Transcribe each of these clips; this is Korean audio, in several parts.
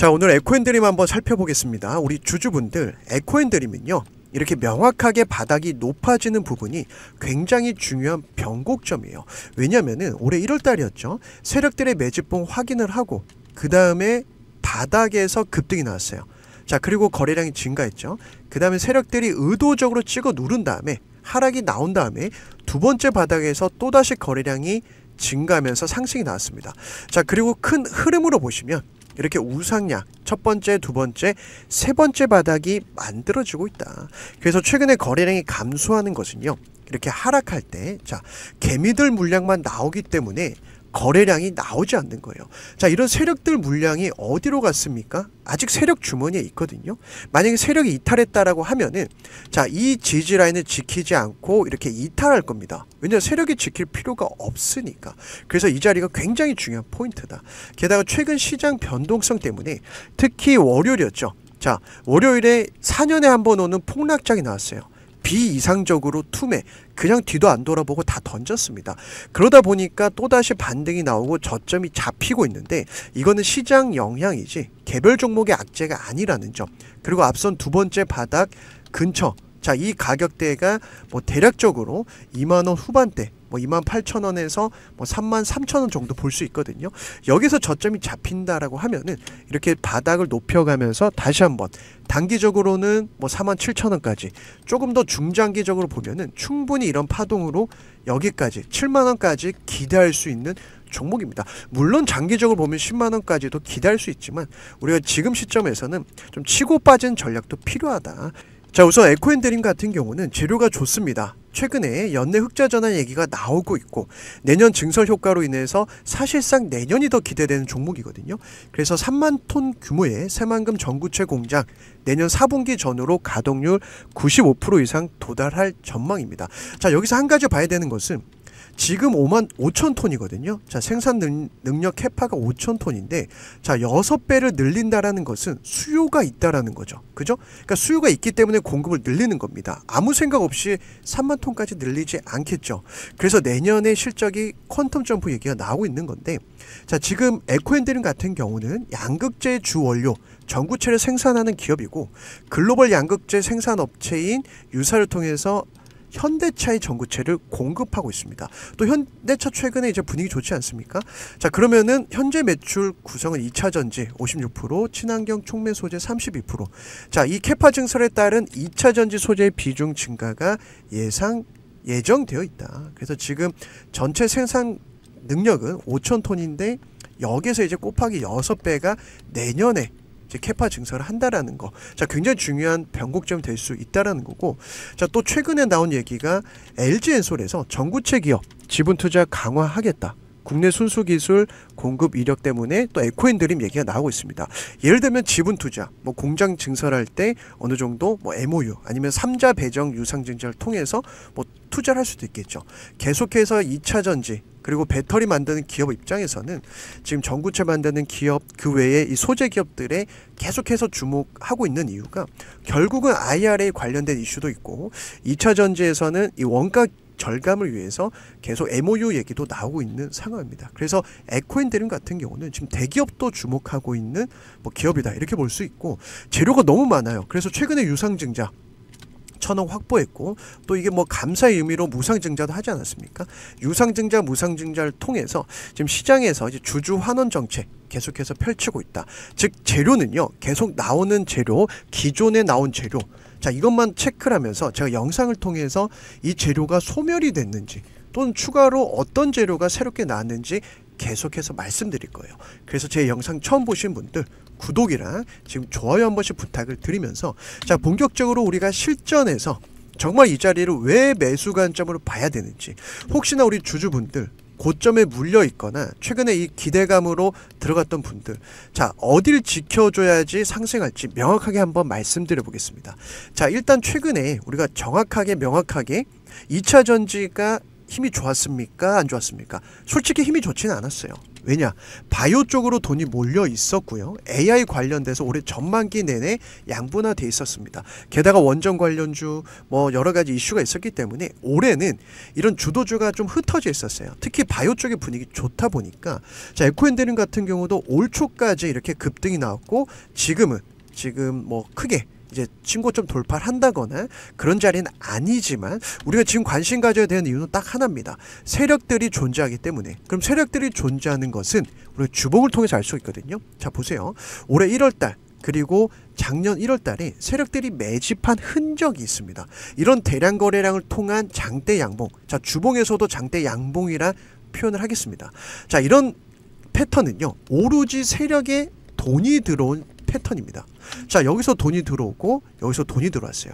자 오늘 에코앤드림 한번 살펴보겠습니다. 우리 주주분들 에코앤드림은요. 이렇게 명확하게 바닥이 높아지는 부분이 굉장히 중요한 변곡점이에요. 왜냐면은 올해 1월달이었죠. 세력들의 매집봉 확인을 하고 그 다음에 바닥에서 급등이 나왔어요. 자 그리고 거래량이 증가했죠. 그 다음에 세력들이 의도적으로 찍어 누른 다음에 하락이 나온 다음에 두 번째 바닥에서 또다시 거래량이 증가하면서 상승이 나왔습니다. 자 그리고 큰 흐름으로 보시면 이렇게 우상향 첫 번째, 두 번째, 세 번째 바닥이 만들어지고 있다. 그래서 최근에 거래량이 감소하는 것은요. 이렇게 하락할 때, 자, 개미들 물량만 나오기 때문에 거래량이 나오지 않는 거예요. 자, 이런 세력들 물량이 어디로 갔습니까? 아직 세력 주머니에 있거든요. 만약에 세력이 이탈했다라고 하면은 자, 이 지지 라인을 지키지 않고 이렇게 이탈할 겁니다. 왜냐면 세력이 지킬 필요가 없으니까. 그래서 이 자리가 굉장히 중요한 포인트다. 게다가 최근 시장 변동성 때문에 특히 월요일이었죠. 자, 월요일에 4년에 한 번 오는 폭락장이 나왔어요. 비이상적으로 투매 그냥 뒤도 안 돌아보고 다 던졌습니다. 그러다 보니까 또다시 반등이 나오고 저점이 잡히고 있는데 이거는 시장 영향이지 개별 종목의 악재가 아니라는 점. 그리고 앞선 두 번째 바닥 근처 자, 이 가격대가 뭐 대략적으로 2만 원 후반대 뭐 2만 8천 원에서 뭐 3만 3천 원 정도 볼 수 있거든요. 여기서 저점이 잡힌다라고 하면은 이렇게 바닥을 높여가면서 다시 한번 단기적으로는 뭐 4만 7천 원까지 조금 더 중장기적으로 보면은 충분히 이런 파동으로 여기까지 7만 원까지 기대할 수 있는 종목입니다. 물론 장기적으로 보면 10만 원까지도 기대할 수 있지만 우리가 지금 시점에서는 좀 치고 빠진 전략도 필요하다. 자 우선 에코앤드림 같은 경우는 재료가 좋습니다. 최근에 연내 흑자 전환 얘기가 나오고 있고 내년 증설 효과로 인해서 사실상 내년이 더 기대되는 종목이거든요. 그래서 3만 톤 규모의 새만금 전구체 공장 내년 4분기 전후로 가동률 95% 이상 도달할 전망입니다. 자 여기서 한 가지 봐야 되는 것은 지금 5만 5천 톤이거든요. 자, 생산 능, 력 캐파가 5천 톤인데 자, 6배를 늘린다라는 것은 수요가 있다라는 거죠. 그죠? 그러니까 수요가 있기 때문에 공급을 늘리는 겁니다. 아무 생각 없이 3만 톤까지 늘리지 않겠죠. 그래서 내년에 실적이 퀀텀 점프 얘기가 나오고 있는 건데 자, 지금 에코엔드린 같은 경우는 양극재 주원료 전구체를 생산하는 기업이고 글로벌 양극재 생산업체인 유사를 통해서 현대차의 전구체를 공급하고 있습니다. 또 현대차 최근에 이제 분위기 좋지 않습니까? 자, 그러면은 현재 매출 구성은 2차 전지 56%, 친환경 촉매 소재 32%. 자, 이 캐파 증설에 따른 2차 전지 소재의 비중 증가가 예상 예정되어 있다. 그래서 지금 전체 생산 능력은 5천 톤인데 여기서 이제 곱하기 6배가 내년에 이제 캐파 증설을 한다라는 거. 자, 굉장히 중요한 변곡점이 될 수 있다라는 거고. 자, 또 최근에 나온 얘기가 LG 엔솔에서 전구체 기업 지분 투자 강화하겠다. 국내 순수 기술 공급 이력 때문에 또 에코인 드림 얘기가 나오고 있습니다. 예를 들면 지분 투자, 뭐 공장 증설할 때 어느 정도 뭐 MOU 아니면 3자 배정 유상 증자를 통해서 뭐 투자를 할 수도 있겠죠. 계속해서 2차 전지 그리고 배터리 만드는 기업 입장에서는 지금 전구체 만드는 기업 그 외에 이 소재 기업들에 계속해서 주목하고 있는 이유가 결국은 IRA 관련된 이슈도 있고 2차 전지에서는 이 원가 절감을 위해서 계속 MOU 얘기도 나오고 있는 상황입니다. 그래서 에코인드림 같은 경우는 지금 대기업도 주목하고 있는 뭐 기업이다 이렇게 볼 수 있고 재료가 너무 많아요. 그래서 최근에 유상증자 천억 확보했고 또 이게 뭐 감사의 의미로 무상증자도 하지 않았습니까? 유상증자, 무상증자를 통해서 지금 시장에서 이제 주주 환원 정책 계속해서 펼치고 있다. 즉 재료는요 계속 나오는 재료, 기존에 나온 재료. 자 이것만 체크를 하면서 제가 영상을 통해서 이 재료가 소멸이 됐는지 또는 추가로 어떤 재료가 새롭게 나왔는지 계속해서 말씀드릴 거예요. 그래서 제 영상 처음 보신 분들 구독이랑 지금 좋아요 한 번씩 부탁을 드리면서 자 본격적으로 우리가 실전에서 정말 이 자리를 왜 매수 관점으로 봐야 되는지 혹시나 우리 주주분들 고점에 물려 있거나 최근에 이 기대감으로 들어갔던 분들 자 어딜 지켜줘야지 상승할지 명확하게 한번 말씀드려 보겠습니다 자 일단 최근에 우리가 정확하게 명확하게 2차 전지가 힘이 좋았습니까 안 좋았습니까 솔직히 힘이 좋지는 않았어요 왜냐 바이오 쪽으로 돈이 몰려 있었고요 AI 관련돼서 올해 전반기 내내 양분화돼 있었습니다 게다가 원전 관련주 뭐 여러 가지 이슈가 있었기 때문에 올해는 이런 주도주가 좀 흩어져 있었어요 특히 바이오 쪽의 분위기 좋다 보니까 자 에코엔데는 같은 경우도 올 초까지 이렇게 급등이 나왔고 지금은 지금 뭐 크게 이제 친고좀 돌파를 한다거나 그런 자리는 아니지만 우리가 지금 관심 가져야 되는 이유는 딱 하나입니다. 세력들이 존재하기 때문에 그럼 세력들이 존재하는 것은 우리가 주봉을 통해서 알 수 있거든요. 자 보세요. 올해 1월달 그리고 작년 1월 달에 세력들이 매집한 흔적이 있습니다. 이런 대량 거래량을 통한 장대 양봉. 자, 주봉에서도 장대 양봉이라 표현을 하겠습니다. 자, 이런 패턴은요. 오로지 세력의 돈이 들어온 패턴입니다. 자, 여기서 돈이 들어오고 여기서 돈이 들어왔어요.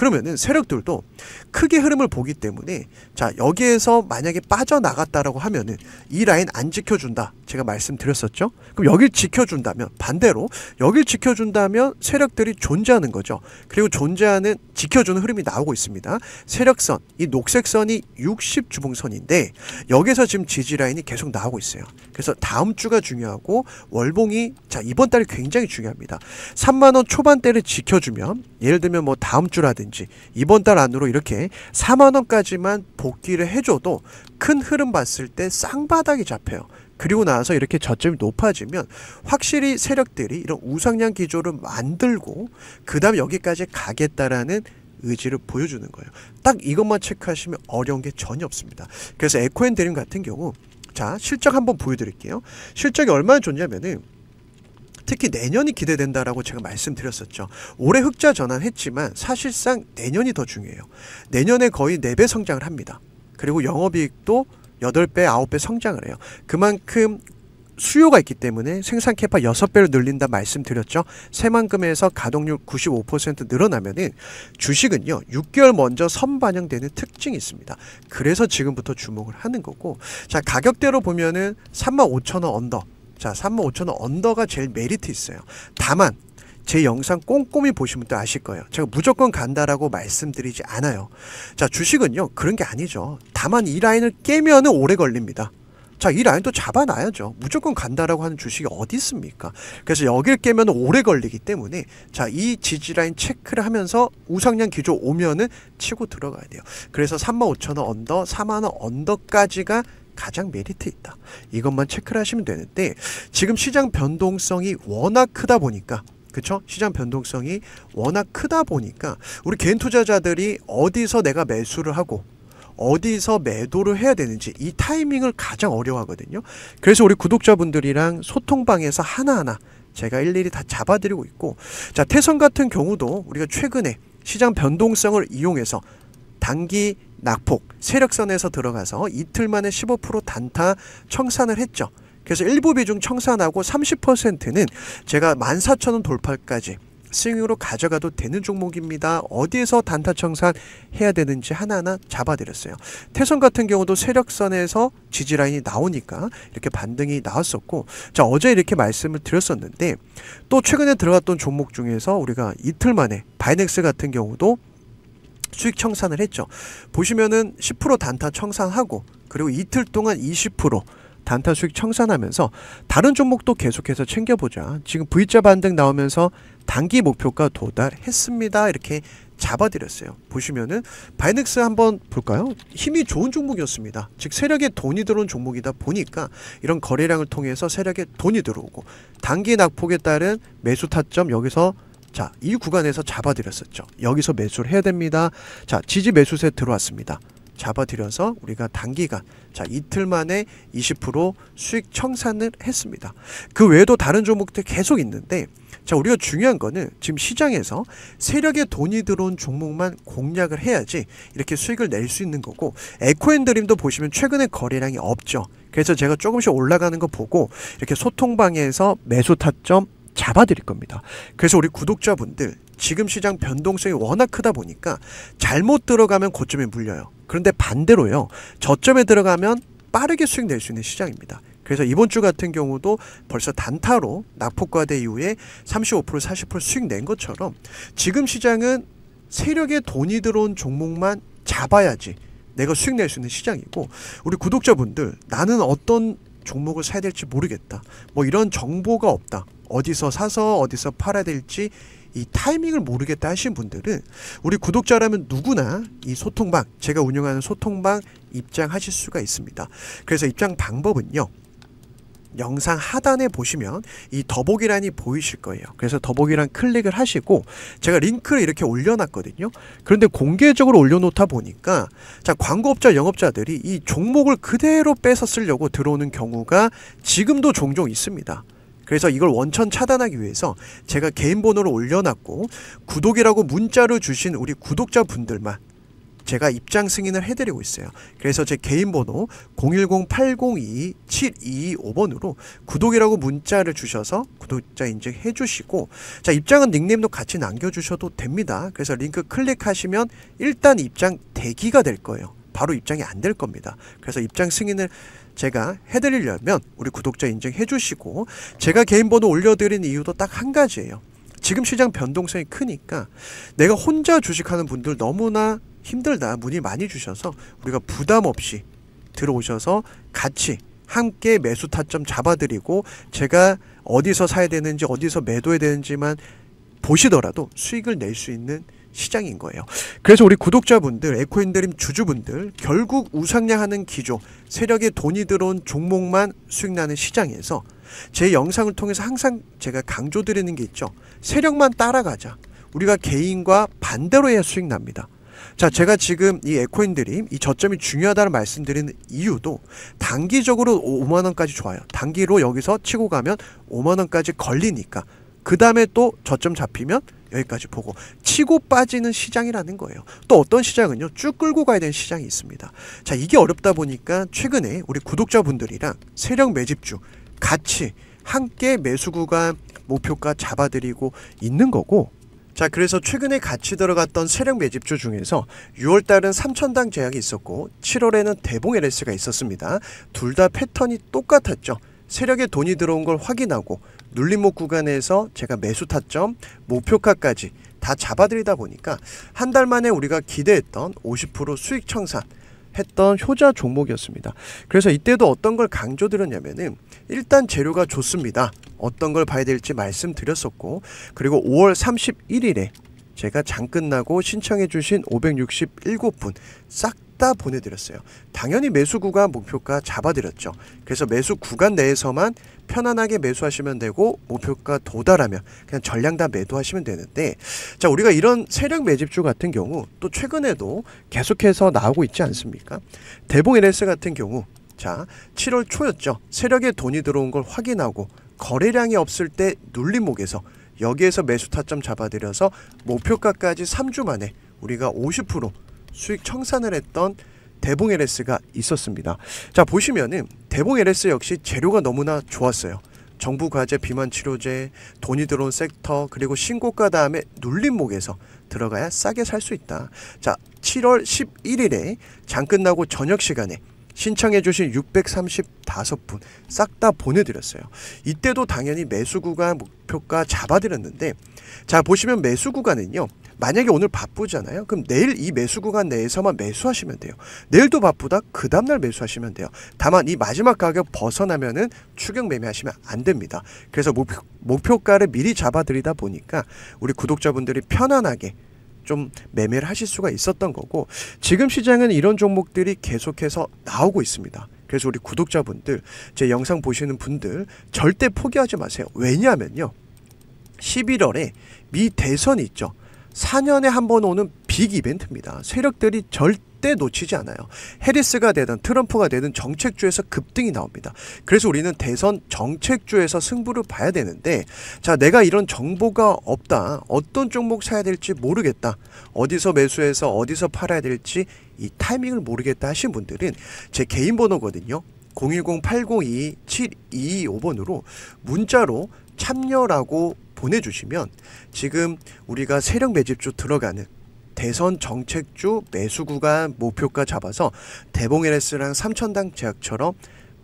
그러면은 세력들도 크게 흐름을 보기 때문에 자 여기에서 만약에 빠져나갔다라고 하면은 이 라인 안 지켜준다 제가 말씀드렸었죠 그럼 여길 지켜준다면 반대로 여길 지켜준다면 세력들이 존재하는 거죠 그리고 존재하는 지켜주는 흐름이 나오고 있습니다 세력선 이 녹색선이 60 주봉선인데 여기서 지금 지지 라인이 계속 나오고 있어요 그래서 다음 주가 중요하고 월봉이 자 이번 달이 굉장히 중요합니다 3만원 초반대를 지켜주면 예를 들면 뭐 다음 주라든지 얼마지 이번 달 안으로 이렇게 4만원까지만 복귀를 해줘도 큰 흐름 봤을 때 쌍바닥이 잡혀요. 그리고 나서 이렇게 저점이 높아지면 확실히 세력들이 이런 우상향 기조를 만들고 그 다음 여기까지 가겠다라는 의지를 보여주는 거예요. 딱 이것만 체크하시면 어려운 게 전혀 없습니다. 그래서 에코앤드림 같은 경우 자 실적 한번 보여드릴게요. 실적이 얼마나 좋냐면은 특히 내년이 기대된다라고 제가 말씀드렸었죠. 올해 흑자 전환했지만 사실상 내년이 더 중요해요. 내년에 거의 4배 성장을 합니다. 그리고 영업이익도 8배, 9배 성장을 해요. 그만큼 수요가 있기 때문에 생산 캐파 6배로 늘린다 말씀드렸죠. 새만금에서 가동률 95% 늘어나면은 주식은요, 6개월 먼저 선반영되는 특징이 있습니다. 그래서 지금부터 주목을 하는 거고, 자, 가격대로 보면은 35,000원 언더, 자 35,000원 언더가 제일 메리트 있어요 다만 제 영상 꼼꼼히 보시면 또 아실 거예요. 제가 무조건 간다라고 말씀드리지 않아요. 자, 주식은요, 그런 게 아니죠. 다만 이 라인을 깨면 은 오래 걸립니다. 자, 이 라인도 잡아놔야죠. 무조건 간다라고 하는 주식이 어디 있습니까? 그래서 여길 깨면 오래 걸리기 때문에 자, 이 지지라인 체크를 하면서 우상향 기조 오면은 치고 들어가야 돼요. 그래서 35,000원 언더, 4만원 언더까지가 가장 메리트 있다. 이것만 체크를 하시면 되는데 지금 시장 변동성이 워낙 크다 보니까 그쵸? 시장 변동성이 워낙 크다 보니까 우리 개인 투자자들이 어디서 내가 매수를 하고 어디서 매도를 해야 되는지 이 타이밍을 가장 어려워하거든요. 그래서 우리 구독자분들이랑 소통방에서 하나하나 제가 일일이 다 잡아드리고 있고 자 태선 같은 경우도 우리가 최근에 시장 변동성을 이용해서 단기 낙폭, 세력선에서 들어가서 이틀 만에 15% 단타 청산을 했죠. 그래서 일부 비중 청산하고 30%는 제가 14,000원 돌파까지 승윙으로 가져가도 되는 종목입니다. 어디에서 단타 청산 해야 되는지 하나하나 잡아드렸어요. 태선 같은 경우도 세력선에서 지지라인이 나오니까 이렇게 반등이 나왔었고 자 어제 이렇게 말씀을 드렸었는데 또 최근에 들어갔던 종목 중에서 우리가 이틀 만에 바이넥스 같은 경우도 수익 청산을 했죠. 보시면은 10% 단타 청산하고 그리고 이틀 동안 20% 단타 수익 청산하면서 다른 종목도 계속해서 챙겨보자. 지금 V자 반등 나오면서 단기 목표가 도달했습니다. 이렇게 잡아드렸어요. 보시면은 바이넥스 한번 볼까요? 힘이 좋은 종목이었습니다. 즉 세력에 돈이 들어온 종목이다 보니까 이런 거래량을 통해서 세력에 돈이 들어오고 단기 낙폭에 따른 매수 타점 여기서 자, 이 구간에서 잡아드렸었죠. 여기서 매수를 해야 됩니다. 자, 지지 매수세 들어왔습니다. 잡아들여서 우리가 단기간 자 이틀 만에 20% 수익 청산을 했습니다. 그 외에도 다른 종목들 계속 있는데 자 우리가 중요한 거는 지금 시장에서 세력의 돈이 들어온 종목만 공략을 해야지 이렇게 수익을 낼 수 있는 거고 에코앤드림도 보시면 최근에 거래량이 없죠. 그래서 제가 조금씩 올라가는 거 보고 이렇게 소통방에서 매수 타점 잡아드릴 겁니다. 그래서 우리 구독자분들 지금 시장 변동성이 워낙 크다 보니까 잘못 들어가면 고점에 물려요. 그런데 반대로요. 저점에 들어가면 빠르게 수익 낼 수 있는 시장입니다. 그래서 이번 주 같은 경우도 벌써 단타로 낙폭과대 이후에 35% 40% 수익 낸 것처럼 지금 시장은 세력의 돈이 들어온 종목만 잡아야지 내가 수익 낼 수 있는 시장이고 우리 구독자분들 나는 어떤 종목을 사야 될지 모르겠다. 뭐 이런 정보가 없다. 어디서 사서 어디서 팔아야 될지 이 타이밍을 모르겠다 하신 분들은 우리 구독자라면 누구나 이 소통방 제가 운영하는 소통방 입장하실 수가 있습니다. 그래서 입장 방법은요. 영상 하단에 보시면 이 더보기란이 보이실 거예요. 그래서 더보기란 클릭을 하시고 제가 링크를 이렇게 올려놨거든요. 그런데 공개적으로 올려놓다 보니까 자 광고업자 영업자들이 이 종목을 그대로 뺏어 쓰려고 들어오는 경우가 지금도 종종 있습니다. 그래서 이걸 원천 차단하기 위해서 제가 개인 번호를 올려놨고 구독이라고 문자로 주신 우리 구독자분들만 제가 입장 승인을 해드리고 있어요. 그래서 제 개인 번호 0 1 0 8 0 2 7 2 2 5번으로 구독이라고 문자를 주셔서 구독자 인증 해주시고 자 입장은 닉네임도 같이 남겨주셔도 됩니다. 그래서 링크 클릭하시면 일단 입장 대기가 될 거예요. 바로 입장이 안 될 겁니다. 그래서 입장 승인을 제가 해드리려면 우리 구독자 인증 해주시고 제가 개인 번호 올려드린 이유도 딱 한 가지예요. 지금 시장 변동성이 크니까 내가 혼자 주식하는 분들 너무나 힘들다 문의 많이 주셔서 우리가 부담 없이 들어오셔서 같이 함께 매수 타점 잡아드리고 제가 어디서 사야 되는지 어디서 매도해야 되는지만 보시더라도 수익을 낼 수 있는 시장인 거예요. 그래서 우리 구독자분들, 에코인드림 주주분들 결국 우상향하는 기조, 세력의 돈이 들어온 종목만 수익나는 시장에서 제 영상을 통해서 항상 제가 강조드리는 게 있죠. 세력만 따라가자. 우리가 개인과 반대로 해야 수익 납니다. 자, 제가 지금 이에코인드림이 저점이 중요하다는 말씀드리는 이유도 단기적으로 5만 원까지 좋아요. 단기로 여기서 치고 가면 5만 원까지 걸리니까 그 다음에 또 저점 잡히면 여기까지 보고 치고 빠지는 시장이라는 거예요. 또 어떤 시장은요, 쭉 끌고 가야 되는 시장이 있습니다. 자, 이게 어렵다 보니까 최근에 우리 구독자분들이랑 세력 매집주 같이 함께 매수 구간 목표가 잡아드리고 있는 거고, 자 그래서 최근에 같이 들어갔던 세력 매집주 중에서 6월달은 3천당 제약이 있었고 7월에는 대봉 LS가 있었습니다. 둘 다 패턴이 똑같았죠. 세력에 돈이 들어온 걸 확인하고 눌림목 구간에서 제가 매수 타점, 목표가까지 다 잡아들이다 보니까 한 달 만에 우리가 기대했던 50% 수익 청산 했던 효자 종목이었습니다. 그래서 이때도 어떤 걸 강조드렸냐면은 일단 재료가 좋습니다. 어떤 걸 봐야 될지 말씀드렸었고 그리고 5월 31일에 제가 장 끝나고 신청해 주신 567분 싹다 보내드렸어요. 당연히 매수 구간 목표가 잡아드렸죠. 그래서 매수 구간 내에서만 편안하게 매수하시면 되고 목표가 도달하면 그냥 전량 다 매도하시면 되는데 자 우리가 이런 세력 매집주 같은 경우 또 최근에도 계속해서 나오고 있지 않습니까? 대봉 LS 같은 경우 자 7월 초였죠. 세력에 돈이 들어온 걸 확인하고 거래량이 없을 때 눌림목에서 여기에서 매수 타점 잡아들여서 목표가까지 3주 만에 우리가 50% 수익 청산을 했던 대봉 LS가 있었습니다. 자 보시면은 대봉 LS 역시 재료가 너무나 좋았어요. 정부 과제 비만 치료제, 돈이 들어온 섹터, 그리고 신고가 다음에 눌림목에서 들어가야 싸게 살 수 있다. 자, 7월 11일에 장 끝나고 저녁 시간에 신청해 주신 635분 싹 다 보내드렸어요. 이때도 당연히 매수 구간 목표가 잡아드렸는데 자 보시면 매수 구간은요. 만약에 오늘 바쁘잖아요. 그럼 내일 이 매수 구간 내에서만 매수하시면 돼요. 내일도 바쁘다 그 다음날 매수하시면 돼요. 다만 이 마지막 가격 벗어나면은 추격 매매하시면 안 됩니다. 그래서 목표, 목표가를 미리 잡아드리다 보니까 우리 구독자분들이 편안하게 좀 매매를 하실 수가 있었던 거고 지금 시장은 이런 종목들이 계속해서 나오고 있습니다. 그래서 우리 구독자분들 제 영상 보시는 분들 절대 포기하지 마세요. 왜냐하면요. 11월에 미 대선이 있죠. 4년에 한 번 오는 빅 이벤트입니다. 세력들이 절대 놓치지 않아요. 해리스가 되든 트럼프가 되든 정책주에서 급등이 나옵니다. 그래서 우리는 대선 정책주에서 승부를 봐야 되는데 자 내가 이런 정보가 없다. 어떤 종목 사야 될지 모르겠다. 어디서 매수해서 어디서 팔아야 될지 이 타이밍을 모르겠다 하신 분들은 제 개인 번호거든요. 010-802-7225번으로 문자로 참여라고 보내주시면 지금 우리가 세력 매집주 들어가는 대선 정책주 매수 구간 목표가 잡아서 대봉 LS랑 삼천당 제약처럼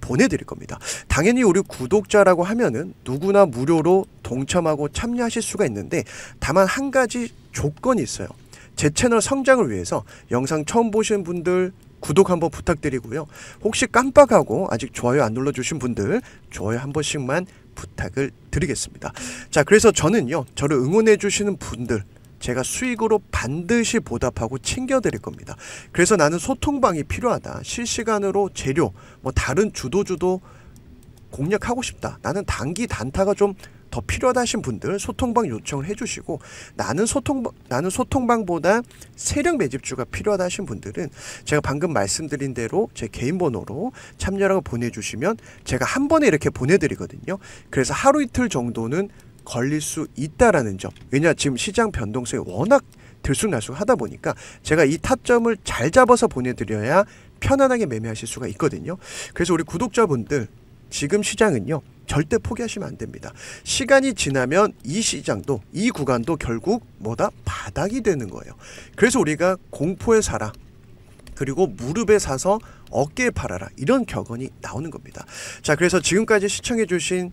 보내드릴 겁니다. 당연히 우리 구독자라고 하면은 누구나 무료로 동참하고 참여하실 수가 있는데 다만 한 가지 조건이 있어요. 제 채널 성장을 위해서 영상 처음 보신 분들 구독 한번 부탁드리고요. 혹시 깜빡하고 아직 좋아요 안 눌러주신 분들 좋아요 한 번씩만 부탁을 드리겠습니다. 자, 그래서 저는요, 저를 응원해 주시는 분들, 제가 수익으로 반드시 보답하고 챙겨드릴 겁니다. 그래서 나는 소통방이 필요하다. 실시간으로 재료, 뭐 다른 주도주도 공략하고 싶다. 나는 단기 단타가 좀더 필요하다 하신 분들 소통방 요청을 해주시고 나는 소통 나는 소통방보다 세력 매집주가 필요하다 하신 분들은 제가 방금 말씀드린 대로 제 개인 번호로 참여라고 보내주시면 제가 한 번에 이렇게 보내드리거든요. 그래서 하루 이틀 정도는 걸릴 수 있다라는 점. 왜냐 지금 시장 변동성이 워낙 들쑥날쑥 하다 보니까 제가 이 타점을 잘 잡아서 보내드려야 편안하게 매매하실 수가 있거든요. 그래서 우리 구독자분들 지금 시장은요. 절대 포기하시면 안 됩니다. 시간이 지나면 이 시장도 이 구간도 결국 뭐다 바닥이 되는 거예요. 그래서 우리가 공포에 살아 그리고 무릎에 사서 어깨에 팔아라 이런 격언이 나오는 겁니다. 자 그래서 지금까지 시청해주신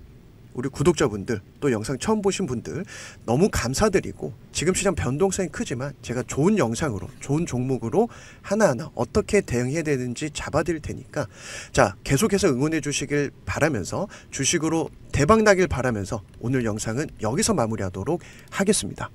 우리 구독자분들 또 영상 처음 보신 분들 너무 감사드리고 지금 시장 변동성이 크지만 제가 좋은 영상으로 좋은 종목으로 하나하나 어떻게 대응해야 되는지 잡아드릴 테니까 자 계속해서 응원해 주시길 바라면서 주식으로 대박나길 바라면서 오늘 영상은 여기서 마무리하도록 하겠습니다.